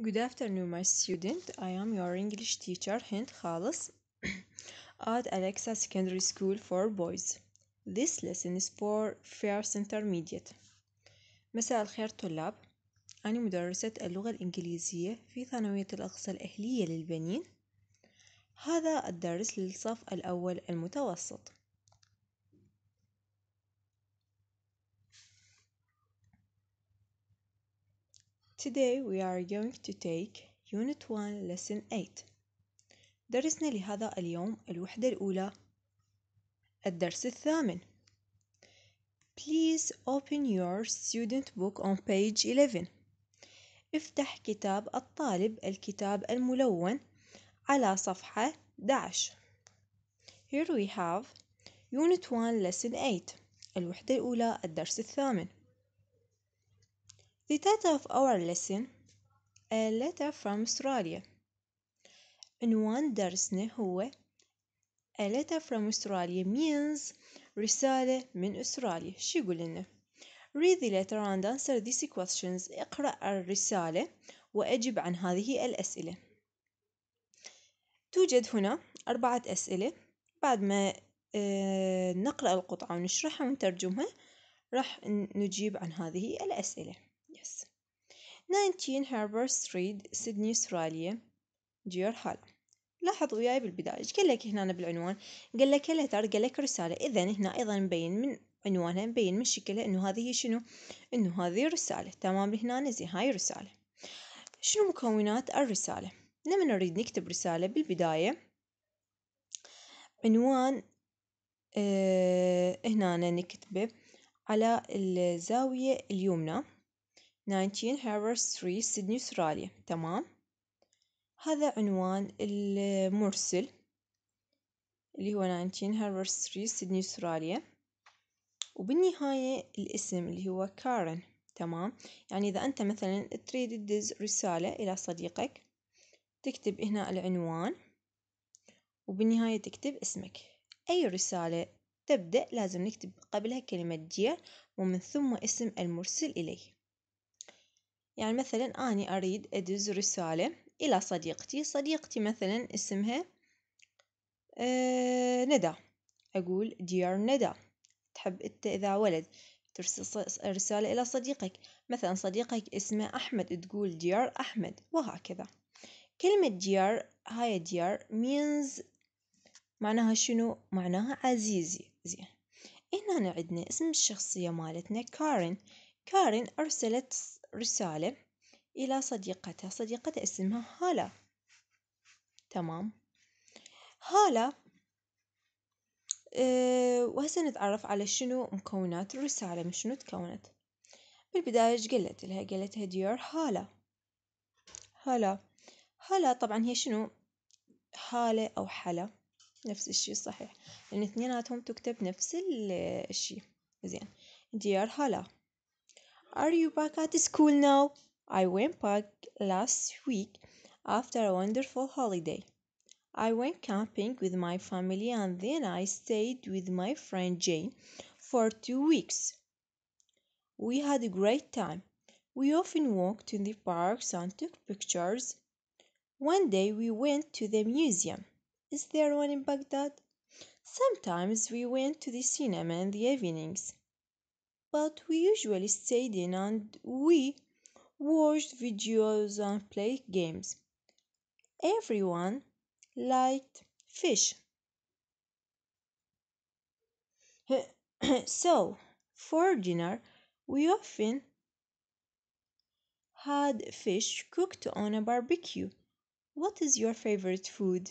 Good afternoon, my student. I am your English teacher, Hind Khalis, at Alexa Secondary School for Boys. This lesson is for First Intermediate. مساء الخير طلاب. أنا مدرسة اللغة الإنجليزية في ثانوية الأقصى الأهلية للبنين. هذا الدرس للصف الأول المتوسط. Today we are going to take Unit 1 Lesson 8 درسنا لهذا اليوم الوحدة الأولى الدرس الثامن Please open your student book on page 11 افتح كتاب الطالب الكتاب الملون على صفحة 11 Here we have Unit 1 Lesson 8 الوحدة الأولى الدرس الثامن The title of our lesson A Letter from Australia عنوان درسنا هو A Letter from Australia means رسالة من أستراليا شو يقول لنا Read the letter and answer these questions اقرأ الرسالة وأجب عن هذه الأسئلة توجد هنا أربعة أسئلة بعد ما نقرأ القطعة ونشرحها ونترجمها راح نجيب عن هذه الأسئلة 19 هاربر ستريت سيدني أستراليا دير هال لاحظ وياي بالبداية ايش قال لك هنا بالعنوان قال لك لتر قال لك رسالة إذا هنا أيضا مبين من عنوانها مبين من شكلها إنه هذه هي شنو إنه هذه رسالة تمام هنا زين هاي رسالة شنو مكونات الرسالة لما نريد نكتب رسالة بالبداية عنوان آه هنا نكتبه على الزاوية اليمنى 19 هارفرد ستريت سيدني أستراليا تمام هذا عنوان المرسل اللي هو 19 هارفرد ستريت سيدني أستراليا وبالنهاية الاسم اللي هو كارن تمام يعني إذا أنت مثلا تريد تدز رسالة إلى صديقك تكتب هنا العنوان وبالنهاية تكتب اسمك أي رسالة تبدأ لازم نكتب قبلها كلمة جير ومن ثم اسم المرسل إليه يعني مثلا أني أريد أدز رسالة إلى صديقتي، صديقتي مثلا اسمها آه، ندى، أقول dear ندى تحب أنت إذا ولد ترسل رسالة إلى صديقك مثلا صديقك اسمه أحمد تقول dear أحمد وهكذا، كلمة dear هاي dear means معناها شنو؟ معناها عزيزي زين هنا عندنا اسم الشخصية مالتنا كارين، كارين أرسلت. رسالة إلى صديقتها صديقتها اسمها هالة تمام هالة أه وهسه نتعرف على شنو مكونات الرسالة من شنو تكونت بالبداية ايش قلت لها قلت لها ديار هالة هالة هالة طبعا هي شنو هالة أو حلا نفس الشي صحيح لأن اثنيناتهم تكتب نفس الشي زين ديار هالا Are you back at school now? I went back last week after a wonderful holiday. I went camping with my family and then I stayed with my friend Jane for two weeks. We had a great time. We often walked in the parks and took pictures. One day we went to the museum. Is there one in Baghdad? Sometimes we went to the cinema in the evenings but we usually stayed in and we watched videos and played games. Everyone liked fish. so, for dinner, we often had fish cooked on a barbecue. What is your favorite food?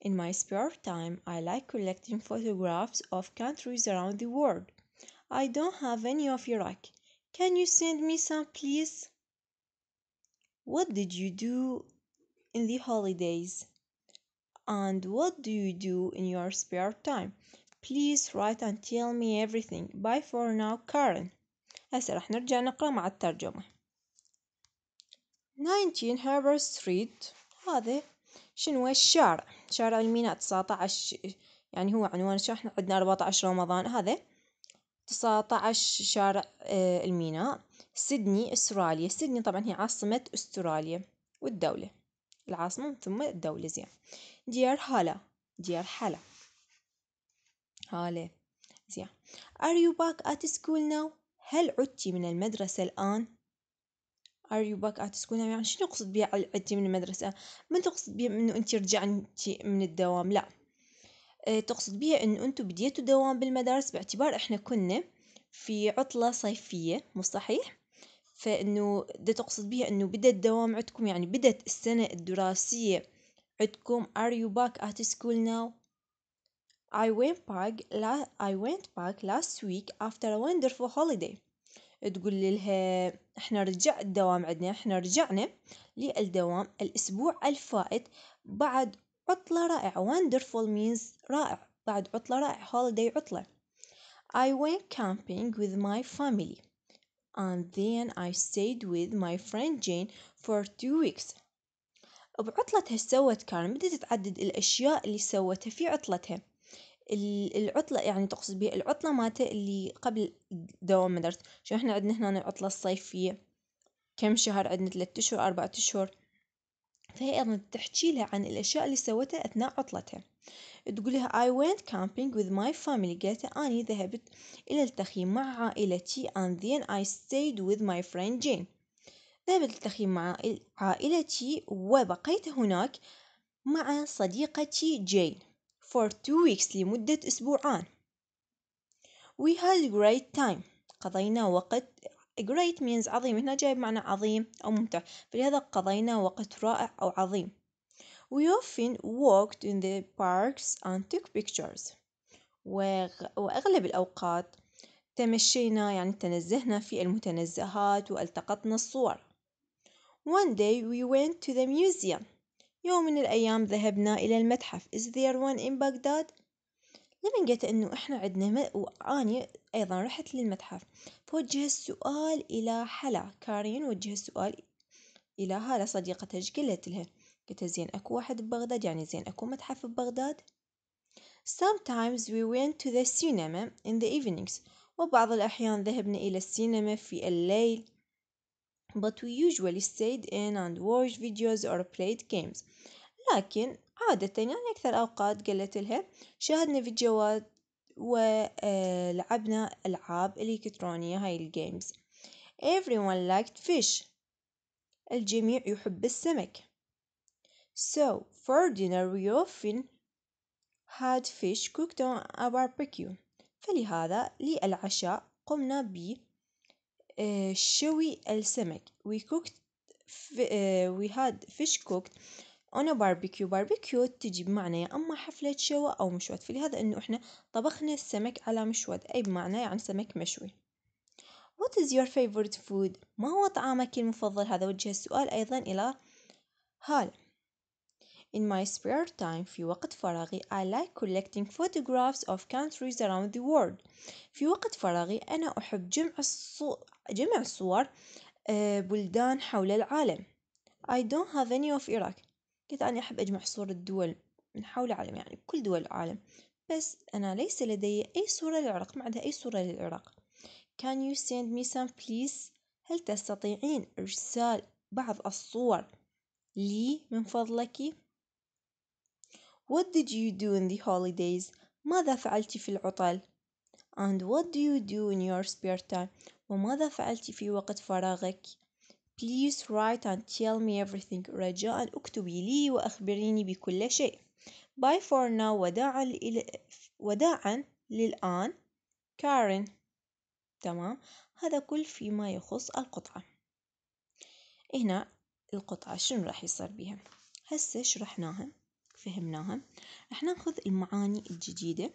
In my spare time, I like collecting photographs of countries around the world. I don't have any of your luck. Can you send me some, please? What did you do in the holidays? And what do you do in your spare time? Please write and tell me everything. Bye for now, Karen. هسه راح نرجع نقرأ مع الترجمة. 19 هاربر ستريت هذا شنو الشارع شارع الميناء 19 يعني هو عنوان شهر احنا عندنا 14 رمضان هذا تسعة عشر شارع آه، الميناء، سيدني أستراليا، سيدني طبعا هي عاصمة أستراليا والدولة، العاصمة ثم الدولة زين، ديار هالا ديار هلا هالة زين are you back at school now هل عدتي من المدرسة الآن؟ are you back at school now يعني شنو قصد بها عدتي من المدرسة؟ ما تقصد بها إنه أنت رجعتي من الدوام لا. آه، تقصد بها أن أنتم بديتوا دوام بالمدارس باعتبار إحنا كنا في عطلة صيفية مو صحيح؟ فإنه ده تقصد بها إنه بدأ الدوام عندكم يعني بدت السنة الدراسية عندكم are you back at school now؟ I went back la I went back last week after a wonderful holiday. تقول لها احنا رجع الدوام عندنا احنا رجعنا للدوام الاسبوع الفائت بعد عطلة رائعة wonderful means رائع بعد عطلة رائع holiday عطلة I went camping with my family and then I stayed with my friend Jane for two weeks بعطلتها سوت كارن بدها تتعدد الأشياء اللي سوتها في عطلتها العطلة يعني تقصد بها العطلة مالته اللي قبل دوام مدرسته شو إحنا عدنا هنا العطلة الصيفية كم شهر عدنا ثلاثة أشهر أربعة أشهر فهي أيضا تحكي لها عن الأشياء اللي سوتها أثناء عطلتها، تقول لها I went camping with my family قالت أني ذهبت إلى التخييم مع عائلتي and then I stayed with my friend Jane ذهبت للتخييم مع عائلتي وبقيت هناك مع صديقتي جين for two weeks لمدة أسبوعان we had a great time قضينا وقت great means عظيم هنا جايب معنى عظيم أو ممتع فلهذا قضينا وقت رائع أو عظيم We often walked in the parks and took pictures وأغلب الأوقات تمشينا يعني تنزهنا في المتنزهات والتقطنا الصور One day we went to the museum يوم من الأيام ذهبنا إلى المتحف Is there one in Baghdad؟ لما قلت إنه إحنا عدنا وأني أيضا رحت للمتحف فوجه السؤال إلى حلا كارين وجه السؤال إلى هالة صديقتها قلت لها قلت زين أكو واحد ببغداد يعني زين أكو متحف ببغداد Sometimes we went to the cinema in the evenings وبعض الأحيان ذهبنا إلى السينما في الليل But we usually stayed in and watched videos or played games لكن عادة يعني أكثر أوقات قلت لها شاهدنا فيديوهات ولعبنا آه، ألعاب إلكترونية هاي الجيمز everyone liked fish الجميع يحب السمك so for dinner we often had fish cooked on a barbecue فلهذا للعشاء قمنا ب آه، شوي السمك we cooked آه، we had fish cooked أنا باربيكيو باربيكيو تجي بمعنى يا أما حفلة شوى أو مشوى فلهذا إنه إحنا طبخنا السمك على مشوى أي بمعنى يعني سمك مشوي What is your favorite food؟ ما هو طعامك المفضل؟ هذا وجه السؤال أيضا إلى هال In my spare time في وقت فراغي I like collecting photographs of countries around the world في وقت فراغي أنا أحب جمع الصو... جمع صور آه، بلدان حول العالم I don't have any of Iraq كنت أنا أحب أجمع صور الدول من حول العالم يعني كل دول العالم بس أنا ليس لدي أي صورة للعراق ما عندها أي صورة للعراق can you send me some please هل تستطيعين إرسال بعض الصور لي من فضلك what did you do in the holidays ماذا فعلت في العطل and what do you do in your spare time وماذا فعلت في وقت فراغك Please write and tell me everything رجاء اكتبي لي وأخبريني بكل شيء Bye for now وداعا لإلى وداعا للآن كارين تمام هذا كل فيما يخص القطعة هنا القطعة شنو راح يصير بها؟ هسه شرحناها فهمناها راح ناخذ المعاني الجديدة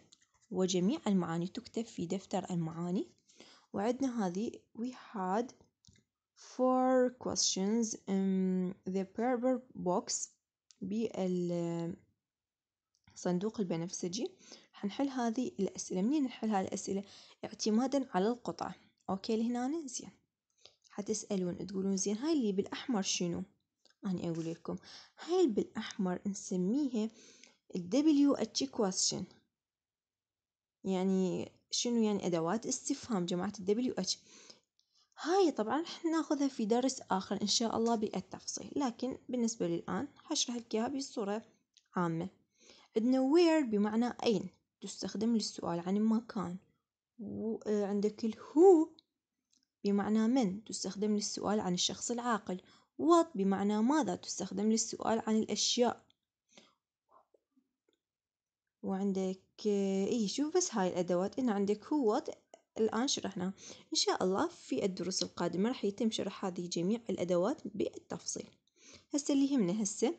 وجميع المعاني تكتب في دفتر المعاني وعندنا هذه we had four questions in the purple box بالصندوق البنفسجي حنحل هذه الأسئلة منين نحل هذه الأسئلة اعتمادا على القطع أوكي لهنا زين حتسألون تقولون زين هاي اللي بالأحمر شنو أنا أقول لكم هاي اللي بالأحمر نسميها الدبليو اتش question يعني شنو يعني أدوات استفهام جماعة الدبليو اتش هاي طبعا حناخذها في درس آخر إن شاء الله بالتفصيل، لكن بالنسبة للآن حشرح لك إياها بصورة عامة، عندنا where بمعنى أين تستخدم للسؤال عن المكان، وعندك الهو بمعنى من تستخدم للسؤال عن الشخص العاقل، وات بمعنى ماذا تستخدم للسؤال عن الأشياء، وعندك إي شوف بس هاي الأدوات، هنا عندك هو وات الآن شرحنا إن شاء الله في الدروس القادمة راح يتم شرح هذه جميع الأدوات بالتفصيل هسه اللي يهمنا هسه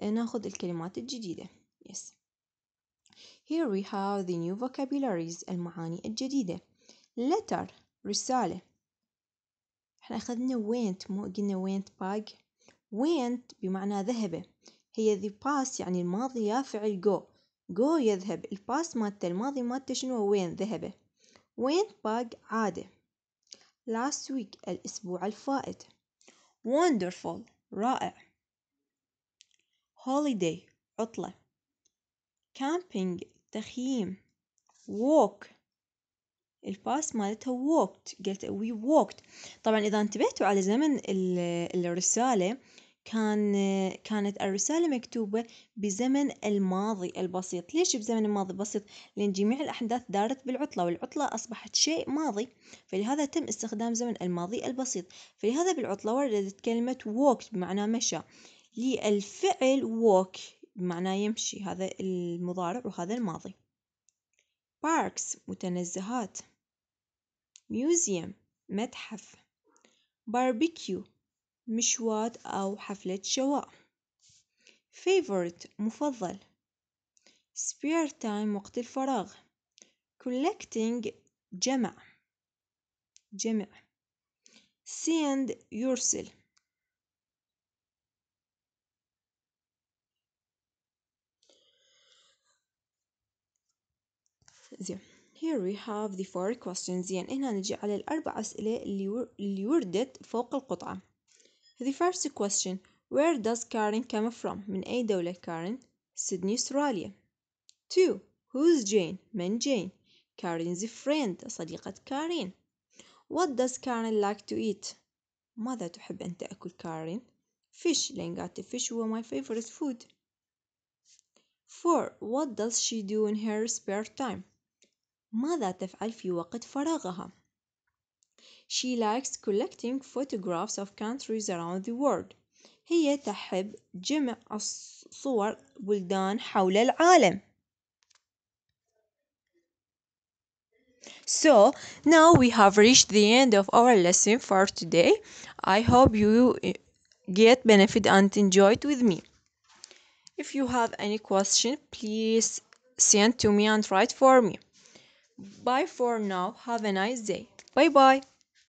آه، ناخذ الكلمات الجديدة يس yes. Here we have the new vocabularies المعاني الجديدة letter رسالة احنا اخذنا went مو قلنا went باج went بمعنى ذهب هي the past يعني الماضي يا فعل go go يذهب الباس مالته الماضي مالته شنو وين ذهبه وين باق عادة last week الأسبوع الفائت wonderful رائع holiday عطلة camping تخييم walk الباس مالتها walked قالت we walked طبعا إذا انتبهتوا على زمن الرسالة كان كانت الرسالة مكتوبة بزمن الماضي البسيط، ليش بزمن الماضي البسيط؟ لأن جميع الأحداث دارت بالعطلة، والعطلة أصبحت شيء ماضي، فلهذا تم استخدام زمن الماضي البسيط، فلهذا بالعطلة وردت كلمة walked بمعنى مشى، للفعل walk بمعنى يمشي هذا المضارع وهذا الماضي، parks متنزهات، museum متحف، barbecue. مشوات أو حفلة شواء favorite مفضل spare time وقت الفراغ collecting جمع جمع send يرسل زين here we have the four questions زين هنا نجي على الأربع أسئلة اللي, اللي وردت فوق القطعة The first question Where does Karen come from؟ من أي دولة كارين؟ سيدني أستراليا. 2. Who's Jane؟ من جين؟ a friend صديقة كارين. What does Karen like to eat؟ ماذا تحب أن تأكل كارين؟ Fish لأن the fish هو my favorite food. 4. What does she do in her spare time؟ ماذا تفعل في وقت فراغها؟ She likes collecting photographs of countries around the world. هي تحب جمع صور بلدان حول العالم. So now we have reached the end of our lesson for today. I hope you get benefit and enjoyed with me. If you have any question, please send to me and write for me. Bye for now. Have a nice day. Bye bye.